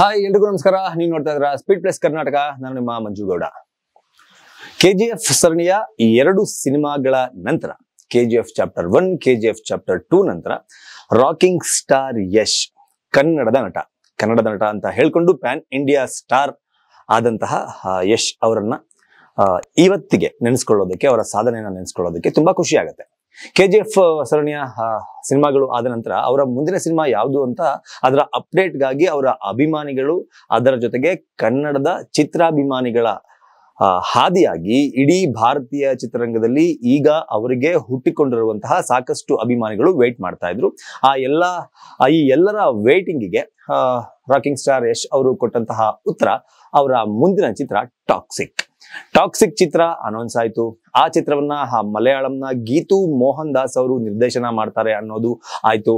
hi ಎಲ್ರಿಗೂ ನಮಸ್ಕಾರ ನೀವು ನೋಡ್ತಾ ಇದ್ರ ಸ್ಪೀಡ್ ಪ್ಲಸ್ ಕರ್ನಾಟಕ ನಾನು ನಿಮ್ಮ ಮಂಜುಗೌಡ ಕೆಜಿಎಫ್ ಸರಣಿಯ ಎರಡು ಸಿನಿಮಾಗಳ ನಂತರ KGF chapter one KGF chapter two ನಂತರ ರಾಕಿಂಗ್ ಸ್ಟಾರ್ ಯಶ್ ಕನ್ನಡದ ನಟ ಕನ್ನಡದ ನಟ ಅಂತ ಹೇಳ್ಕೊಂಡು ಪ್ಯಾನ್ ಇಂಡಿಯಾ ಸ್ಟಾರ್ ಆದಂತಹ ಯಶ್ ಅವರನ್ನ ಇವತ್ತಿಗೆ ನೆನೆಸ್ಕೊಳ್ಳೋದಕ್ಕೆ ಅವರ ಸಾಧನೆಯನ್ನ ನೆನೆಸ್ಕೊಳ್ಳೋದಕ್ಕೆ ತುಂಬಾ ಖುಷಿ ಆಗುತ್ತೆ ಕೆ ಜಿ ಎಫ್ ಸರಣಿಯ ಸಿನಿಮಾಗಳು ಆದ ನಂತರ ಅವರ ಮುಂದಿನ ಸಿನಿಮಾ ಯಾವುದು ಅಂತ ಅದರ ಅಪ್ಡೇಟ್ಗಾಗಿ ಅವರ ಅಭಿಮಾನಿಗಳು ಅದರ ಜೊತೆಗೆ ಕನ್ನಡದ ಚಿತ್ರಾಭಿಮಾನಿಗಳ ಹಾದಿಯಾಗಿ ಇಡೀ ಭಾರತೀಯ ಚಿತ್ರರಂಗದಲ್ಲಿ ಈಗ ಅವರಿಗೆ ಹುಟ್ಟಿಕೊಂಡಿರುವಂತಹ ಸಾಕಷ್ಟು ಅಭಿಮಾನಿಗಳು ವೇಟ್ ಮಾಡ್ತಾ ಇದ್ರು ಆ ಎಲ್ಲ ಈ ಎಲ್ಲರ ವೇಟಿಂಗಿಗೆ ರಾಕಿಂಗ್ ಸ್ಟಾರ್ ಯಶ್ ಅವರು ಕೊಟ್ಟಂತಹ ಉತ್ತರ ಅವರ ಮುಂದಿನ ಚಿತ್ರ ಟಾಕ್ಸಿಕ್ ಟಾಕ್ಸಿಕ್ ಚಿತ್ರ ಅನೌನ್ಸ್ ಆಯಿತು ಆ ಚಿತ್ರವನ್ನ ಮಲಯಾಳಂನ ಗೀತು ಮೋಹನ್ ದಾಸ್ ಅವರು ನಿರ್ದೇಶನ ಮಾಡ್ತಾರೆ ಅನ್ನೋದು ಆಯ್ತು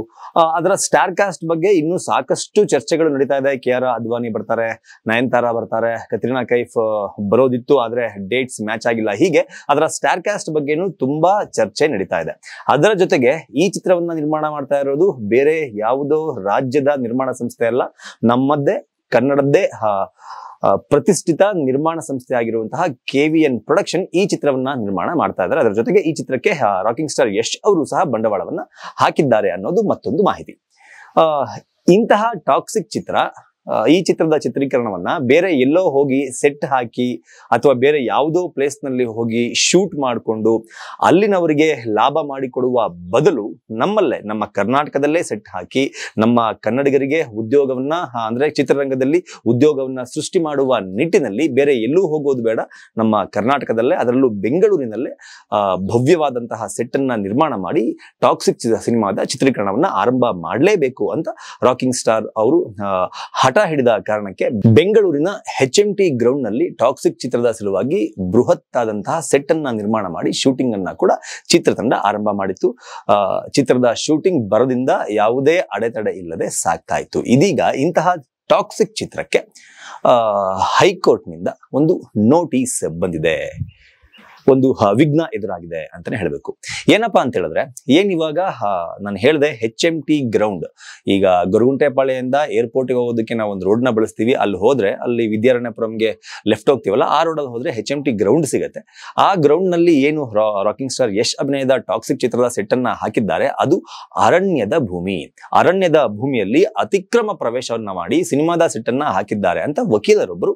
ಅದರ ಸ್ಟಾರ್ ಕಾಸ್ಟ್ ಬಗ್ಗೆ ಇನ್ನೂ ಸಾಕಷ್ಟು ಚರ್ಚೆಗಳು ನಡೀತಾ ಇದೆ ಕೆ ಆರ್ ಅದ್ವಾನಿ ಬರ್ತಾರೆ ನಯನ್ತಾರ ಬರ್ತಾರೆ ಕತ್ರಿನಾ ಕೈಫ್ ಬರೋದಿತ್ತು ಆದ್ರೆ ಡೇಟ್ಸ್ ಮ್ಯಾಚ್ ಆಗಿಲ್ಲ ಹೀಗೆ ಅದರ ಸ್ಟಾರ್ ಕಾಸ್ಟ್ ಬಗ್ಗೆನೂ ತುಂಬಾ ಚರ್ಚೆ ನಡೀತಾ ಇದೆ ಅದರ ಜೊತೆಗೆ ಈ ಚಿತ್ರವನ್ನ ನಿರ್ಮಾಣ ಮಾಡ್ತಾ ಇರೋದು ಬೇರೆ ಯಾವುದೋ ರಾಜ್ಯದ ನಿರ್ಮಾಣ ಸಂಸ್ಥೆ ಅಲ್ಲ ನಮ್ಮದ್ದೇ ಕನ್ನಡದ್ದೇ ಪ್ರತಿಷ್ಠಿತ ನಿರ್ಮಾಣ ಸಂಸ್ಥೆ ಆಗಿರುವಂತಹ ಕೆ ವಿ ಎನ್ ಪ್ರೊಡಕ್ಷನ್ ಈ ಚಿತ್ರವನ್ನ ನಿರ್ಮಾಣ ಮಾಡ್ತಾ ಇದ್ದಾರೆ ಅದರ ಜೊತೆಗೆ ಈ ಚಿತ್ರಕ್ಕೆ ರಾಕಿಂಗ್ ಸ್ಟಾರ್ ಯಶ್ ಅವರು ಸಹ ಬಂಡವಾಳವನ್ನ ಹಾಕಿದ್ದಾರೆ ಅನ್ನೋದು ಮತ್ತೊಂದು ಮಾಹಿತಿ ಇಂತಹ ಟಾಕ್ಸಿಕ್ ಚಿತ್ರ ಈ ಚಿತ್ರದ ಚಿತ್ರೀಕರಣವನ್ನ ಬೇರೆ ಎಲ್ಲೋ ಹೋಗಿ ಸೆಟ್ ಹಾಕಿ ಅಥವಾ ಬೇರೆ ಯಾವುದೋ ಪ್ಲೇಸ್ ನಲ್ಲಿ ಹೋಗಿ ಶೂಟ್ ಮಾಡಿಕೊಂಡು ಅಲ್ಲಿನವರಿಗೆ ಲಾಭ ಮಾಡಿಕೊಡುವ ಬದಲು ನಮ್ಮಲ್ಲೇ ನಮ್ಮ ಕರ್ನಾಟಕದಲ್ಲೇ ಸೆಟ್ ಹಾಕಿ ನಮ್ಮ ಕನ್ನಡಿಗರಿಗೆ ಉದ್ಯೋಗವನ್ನ ಅಂದ್ರೆ ಚಿತ್ರರಂಗದಲ್ಲಿ ಉದ್ಯೋಗವನ್ನ ಸೃಷ್ಟಿ ಮಾಡುವ ನಿಟ್ಟಿನಲ್ಲಿ ಬೇರೆ ಎಲ್ಲೂ ಹೋಗೋದು ಬೇಡ ನಮ್ಮ ಕರ್ನಾಟಕದಲ್ಲೇ ಅದರಲ್ಲೂ ಬೆಂಗಳೂರಿನಲ್ಲೇ ಭವ್ಯವಾದಂತಹ ಸೆಟ್ ಅನ್ನ ನಿರ್ಮಾಣ ಮಾಡಿ ಟಾಕ್ಸಿಕ್ ಸಿನಿಮಾದ ಚಿತ್ರೀಕರಣವನ್ನ ಆರಂಭ ಮಾಡಲೇಬೇಕು ಅಂತ ರಾಕಿಂಗ್ ಸ್ಟಾರ್ ಅವರು ಹಠ ಹಿಡಿದ ಕಾರಣಕ್ಕೆ ಬೆಂಗಳೂರಿನ ಎಚ್ ಎಂ ಟಿ ಗ್ರೌಂಡ್ ನಲ್ಲಿ ಟಾಕ್ಸಿಕ್ ಚಿತ್ರದ ಸಲುವಾಗಿ ಬೃಹತ್ ಆದಂತಹ ಸೆಟ್ ಅನ್ನ ನಿರ್ಮಾಣ ಮಾಡಿ ಶೂಟಿಂಗ್ ಅನ್ನ ಕೂಡ ಚಿತ್ರತಂಡ ಆರಂಭ ಮಾಡಿತ್ತು ಚಿತ್ರದ ಶೂಟಿಂಗ್ ಬರದಿಂದ ಯಾವುದೇ ಅಡೆತಡೆ ಇಲ್ಲದೆ ಸಾಕ್ತಾ ಇತ್ತು ಇದೀಗ ಇಂತಹ ಟಾಕ್ಸಿಕ್ ಚಿತ್ರಕ್ಕೆ ಹೈಕೋರ್ಟ್ ನಿಂದ ಒಂದು ನೋಟಿಸ್ ಬಂದಿದೆ ಒಂದು ವಿಘ್ನ ಎದುರಾಗಿದೆ ಅಂತಾನೆ ಹೇಳಬೇಕು ಏನಪ್ಪಾ ಅಂತ ಹೇಳಿದ್ರೆ ಏನ್ ಇವಾಗ ನಾನು ಹೇಳಿದೆ ಹೆಚ್ ಎಂ ಟಿ ಗ್ರೌಂಡ್ ಈಗ ಏರ್ಪೋರ್ಟ್ ಗೆ ಹೋಗೋದಕ್ಕೆ ನಾವು ಒಂದು ನ ಬಳಸ್ತೀವಿ ಅಲ್ಲಿ ಹೋದ್ರೆ ಅಲ್ಲಿ ವಿದ್ಯಾರಣ್ಯಪುರಂಗೆ ಲೆಫ್ಟ್ ಹೋಗ್ತೀವಲ್ಲ ಆ ರೋಡ್ ಹೋದ್ರೆ ಹೆಚ್ ಎಂ ಟಿ ಗ್ರೌಂಡ್ ಸಿಗುತ್ತೆ ಆ ಗ್ರೌಂಡ್ ನಲ್ಲಿ ಏನು ರಾಕಿಂಗ್ ಸ್ಟಾರ್ ಯಶ್ ಅಭಿನಯದ ಟಾಕ್ಸಿಕ್ ಚಿತ್ರದ ಸೆಟ್ ಅನ್ನ ಹಾಕಿದ್ದಾರೆ ಅದು ಅರಣ್ಯದ ಭೂಮಿ ಅರಣ್ಯದ ಭೂಮಿಯಲ್ಲಿ ಅತಿಕ್ರಮ ಪ್ರವೇಶವನ್ನ ಮಾಡಿ ಸಿನಿಮಾದ ಸೆಟ್ ಅನ್ನ ಹಾಕಿದ್ದಾರೆ ಅಂತ ವಕೀಲರೊಬ್ಬರು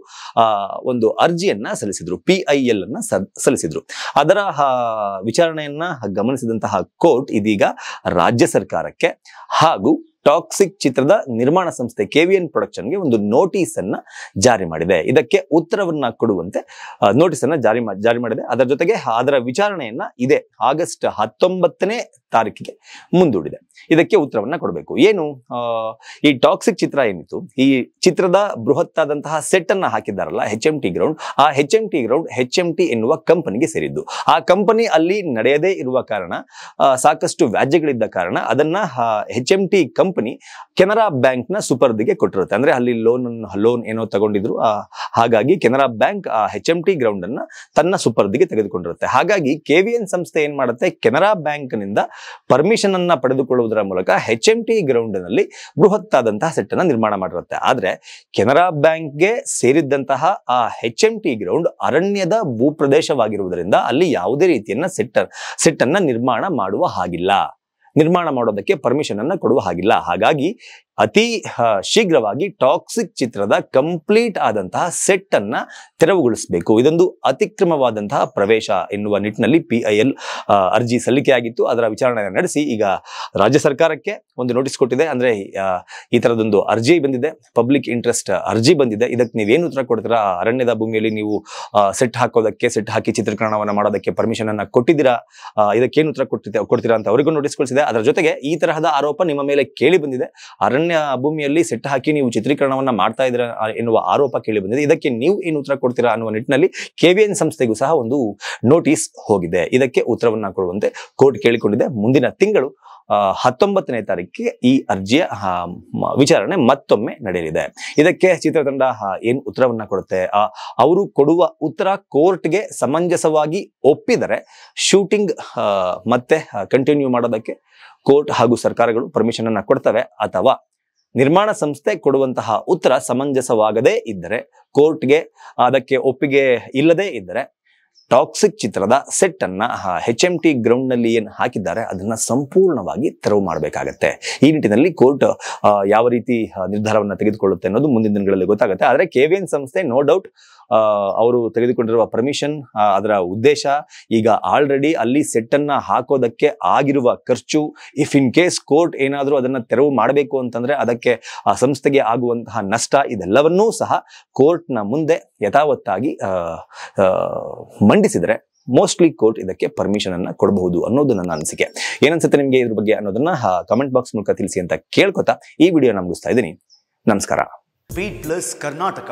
ಒಂದು ಅರ್ಜಿಯನ್ನ ಸಲ್ಲಿಸಿದ್ರು ಪಿ ಐ ಎಲ್ ಅನ್ನ ಸಲ್ಲಿಸಿದ್ರು ಹೇಳಿದ್ರು ಅದರ ವಿಚಾರಣೆಯನ್ನ ಗಮನಿಸಿದಂತಹ ಕೋರ್ಟ್ ಇದೀಗ ರಾಜ್ಯ ಸರ್ಕಾರಕ್ಕೆ ಹಾಗೂ ಟಾಕ್ಸಿಕ್ ಚಿತ್ರದ ನಿರ್ಮಾಣ ಸಂಸ್ಥೆ ಕೆವಿಎನ್ ಪ್ರೊಡಕ್ಷನ್ಗೆ ಒಂದು ನೋಟಿಸ್ ಅನ್ನ ಜಾರಿ ಮಾಡಿದೆ ಇದಕ್ಕೆ ಉತ್ತರವನ್ನ ಕೊಡುವಂತೆ ನೋಟಿಸ್ ಅನ್ನ ಜಾರಿ ಜಾರಿ ಮಾಡಿದೆ ಅದರ ಜೊತೆಗೆ ಅದರ ವಿಚಾರಣೆಯನ್ನ ಇದೆ ಆಗಸ್ಟ್ ಹತ್ತೊಂಬತ್ತನೇ ತಾರೀಕಿಗೆ ಮುಂದೂಡಿದೆ ಇದಕ್ಕೆ ಉತ್ತರವನ್ನ ಕೊಡಬೇಕು ಏನು ಈ ಟಾಕ್ಸಿಕ್ ಚಿತ್ರ ಏನಿತ್ತು ಈ ಚಿತ್ರದ ಬೃಹತ್ ಆದಂತಹ ಸೆಟ್ ಅನ್ನ ಹಾಕಿದ್ದಾರಲ್ಲ ಹೆಚ್ ಎಂ ಟಿ ಗ್ರೌಂಡ್ ಆ H M T ground H M T ಎನ್ನುವ ಕಂಪನಿಗೆ ಸೇರಿದ್ದು ಆ ಕಂಪನಿ ಅಲ್ಲಿ ನಡೆಯದೇ ಇರುವ ಕಾರಣ ಸಾಕಷ್ಟು ವ್ಯಾಜ್ಯಗಳಿದ್ದ ಕಾರಣ ಅದನ್ನ H M T company company Canara ನ ಸುಪರ್ದಿಗೆ ಕೊಟ್ಟಿರುತ್ತೆ ಅಂದ್ರೆ ಅಲ್ಲಿ ಲೋನ್ ಲೋನ್ ಏನೋ ತಗೊಂಡಿದ್ರು ಹಾಗಾಗಿ ಕೆನರಾ ಬ್ಯಾಂಕ್ ಆ ಹೆಚ್ ಎಂ ಟಿ ಗ್ರೌಂಡನ್ನು ತನ್ನ ಸುಪರ್ದಿಗೆ ತೆಗೆದುಕೊಂಡಿರುತ್ತೆ ಹಾಗಾಗಿ ಕೆ ಸಂಸ್ಥೆ ಏನು ಮಾಡುತ್ತೆ ಕೆನರಾ ಬ್ಯಾಂಕ್ನಿಂದ ಅನ್ನ ಪಡೆದುಕೊಳ್ಳುವುದರ ಮೂಲಕ ಹೆಚ್ ಎಂ ಟಿ ಗ್ರೌಂಡ್ನಲ್ಲಿ ಬೃಹತ್ತಾದಂತಹ ಸೆಟ್ಟನ್ನು ನಿರ್ಮಾಣ ಮಾಡಿರುತ್ತೆ ಆದ್ರೆ ಕೆನರಾ ಬ್ಯಾಂಕ್ ಗೆ ಸೇರಿದ್ದಂತಹ ಆ ಹೆಚ್ ಎಂ ಟಿ ಗ್ರೌಂಡ್ ಅರಣ್ಯದ ಭೂಪ್ರದೇಶವಾಗಿರುವುದರಿಂದ ಅಲ್ಲಿ ಯಾವುದೇ ರೀತಿಯನ್ನ ಸೆಟ್ಟರ್ ಸೆಟ್ಟನ್ನು ನಿರ್ಮಾಣ ಮಾಡುವ ಹಾಗಿಲ್ಲ ನಿರ್ಮಾಣ ಮಾಡೋದಕ್ಕೆ ಪರ್ಮಿಷನ್ ಅನ್ನ ಕೊಡುವ ಹಾಗಿಲ್ಲ ಹಾಗಾಗಿ ಅತಿ ಶೀಘ್ರವಾಗಿ ಟಾಕ್ಸಿಕ್ ಚಿತ್ರದ ಕಂಪ್ಲೀಟ್ ಆದಂತಹ ಸೆಟ್ ಅನ್ನ ತೆರವುಗೊಳಿಸಬೇಕು ಇದೊಂದು ಅತಿಕ್ರಮವಾದಂತಹ ಪ್ರವೇಶ ಎನ್ನುವ ನಿಟ್ಟಿನಲ್ಲಿ ಪಿ ಅರ್ಜಿ ಸಲ್ಲಿಕೆಯಾಗಿತ್ತು ಅದರ ವಿಚಾರಣೆ ನಡೆಸಿ ಈಗ ರಾಜ್ಯ ಸರ್ಕಾರಕ್ಕೆ ಒಂದು ನೋಟಿಸ್ ಕೊಟ್ಟಿದೆ ಅಂದ್ರೆ ಈ ತರದೊಂದು ಅರ್ಜಿ ಬಂದಿದೆ ಪಬ್ಲಿಕ್ ಇಂಟ್ರೆಸ್ಟ್ ಅರ್ಜಿ ಬಂದಿದೆ ಇದಕ್ಕೆ ನೀವೇನು ಉತ್ತರ ಕೊಡ್ತೀರಾ ಅರಣ್ಯದ ಭೂಮಿಯಲ್ಲಿ ನೀವು ಸೆಟ್ ಹಾಕೋದಕ್ಕೆ ಸೆಟ್ ಹಾಕಿ ಚಿತ್ರೀಕರಣವನ್ನು ಮಾಡೋದಕ್ಕೆ ಪರ್ಮಿಷನ್ ಅನ್ನ ಕೊಟ್ಟಿದ್ದೀರಾ ಇದಕ್ಕೇನು ಉತ್ತರ ಕೊಡ್ತೀರಾ ಕೊಡ್ತೀರಾ ಅಂತ ಅವರಿಗೂ ನೋಟಿಸ್ ಕೊಡಿಸಿದೆ ಅದರ ಜೊತೆಗೆ ಈ ತರಹದ ಆರೋಪ ನಿಮ್ಮ ಮೇಲೆ ಕೇಳಿ ಬಂದಿದೆ ಅರಣ್ಯ ಅರಣ್ಯ ಭೂಮಿಯಲ್ಲಿ ಸೆಟ್ ಹಾಕಿ ನೀವು ಚಿತ್ರೀಕರಣವನ್ನ ಮಾಡ್ತಾ ಇದ್ರ ಎನ್ನುವ ಆರೋಪ ಕೇಳಿ ಬಂದಿದೆ ಇದಕ್ಕೆ ನೀವು ಏನು ಉತ್ತರ ಕೊಡ್ತೀರಾ ಅನ್ನುವ ನಿಟ್ಟಿನಲ್ಲಿ ಕೆವಿಎನ್ ಸಂಸ್ಥೆಗೂ ಸಹ ಒಂದು ನೋಟಿಸ್ ಹೋಗಿದೆ ಇದಕ್ಕೆ ಉತ್ತರವನ್ನ ಕೊಡುವಂತೆ ಕೋರ್ಟ್ ಕೇಳಿಕೊಂಡಿದೆ ಮುಂದಿನ ತಿಂಗಳು ಹತ್ತೊಂಬತ್ತನೇ ತಾರೀಕಿಗೆ ಈ ಅರ್ಜಿಯ ವಿಚಾರಣೆ ಮತ್ತೊಮ್ಮೆ ನಡೆಯಲಿದೆ ಇದಕ್ಕೆ ಚಿತ್ರತಂಡ ಏನು ಉತ್ತರವನ್ನ ಕೊಡುತ್ತೆ ಅವರು ಕೊಡುವ ಉತ್ತರ ಕೋರ್ಟ್ಗೆ ಸಮಂಜಸವಾಗಿ ಒಪ್ಪಿದರೆ ಶೂಟಿಂಗ್ ಮತ್ತೆ ಕಂಟಿನ್ಯೂ ಮಾಡೋದಕ್ಕೆ ಕೋರ್ಟ್ ಹಾಗೂ ಸರ್ಕಾರಗಳು ಪರ್ಮಿಷನ್ ಅನ್ನ ಕೊಡ್ತವೆ ಅಥವಾ ನಿರ್ಮಾಣ ಸಂಸ್ಥೆ ಕೊಡುವಂತಹ ಉತ್ತರ ಸಮಂಜಸವಾಗದೇ ಇದ್ದರೆ ಕೋರ್ಟ್ಗೆ ಅದಕ್ಕೆ ಒಪ್ಪಿಗೆ ಇಲ್ಲದೇ ಇದ್ದರೆ ಟಾಕ್ಸಿಕ್ ಚಿತ್ರದ ಸೆಟ್ ಅನ್ನ ಹೆಚ್ ಎಂ ಟಿ ಗ್ರೌಂಡ್ ನಲ್ಲಿ ಏನು ಹಾಕಿದ್ದಾರೆ ಅದನ್ನ ಸಂಪೂರ್ಣವಾಗಿ ತೆರವು ಮಾಡಬೇಕಾಗತ್ತೆ ಈ ನಿಟ್ಟಿನಲ್ಲಿ ಕೋರ್ಟ್ ಯಾವ ರೀತಿ ನಿರ್ಧಾರವನ್ನ ತೆಗೆದುಕೊಳ್ಳುತ್ತೆ ಅನ್ನೋದು ಮುಂದಿನ ದಿನಗಳಲ್ಲಿ ಗೊತ್ತಾಗುತ್ತೆ ಆದರೆ ಕೆವಿಎನ್ ಸಂಸ್ಥೆ ನೋ ಡೌಟ್ ಅವರು ತೆಗೆದುಕೊಂಡಿರುವ ಪರ್ಮಿಷನ್ ಅದರ ಉದ್ದೇಶ ಈಗ ಆಲ್ರೆಡಿ ಅಲ್ಲಿ ಸೆಟ್ ಅನ್ನ ಹಾಕೋದಕ್ಕೆ ಆಗಿರುವ ಖರ್ಚು ಇಫ್ ಇನ್ ಕೇಸ್ ಕೋರ್ಟ್ ಏನಾದರೂ ಅದನ್ನ ತೆರವು ಮಾಡಬೇಕು ಅಂತಂದ್ರೆ ಅದಕ್ಕೆ ಆ ಸಂಸ್ಥೆಗೆ ಆಗುವಂತಹ ನಷ್ಟ ಇದೆಲ್ಲವನ್ನೂ ಸಹ ಕೋರ್ಟ್ನ ಮುಂದೆ ಯಥಾವತ್ತಾಗಿ ಮಂಡಿಸಿದರೆ ಮೋಸ್ಟ್ಲಿ ಕೋರ್ಟ್ ಇದಕ್ಕೆ ಪರ್ಮಿಷನ್ ಅನ್ನ ಕೊಡಬಹುದು ಅನ್ನೋದು ನನ್ನ ಅನಿಸಿಕೆ ಏನನ್ಸುತ್ತೆ ನಿಮಗೆ ಇದ್ರ ಬಗ್ಗೆ ಅನ್ನೋದನ್ನ ಕಮೆಂಟ್ ಬಾಕ್ಸ್ ಮೂಲಕ ತಿಳಿಸಿ ಅಂತ ಕೇಳ್ಕೊತಾ ಈ ವಿಡಿಯೋ ನಮಗಿಸ್ತಾ ಇದ್ದೀನಿ ನಮಸ್ಕಾರ ಕರ್ನಾಟಕ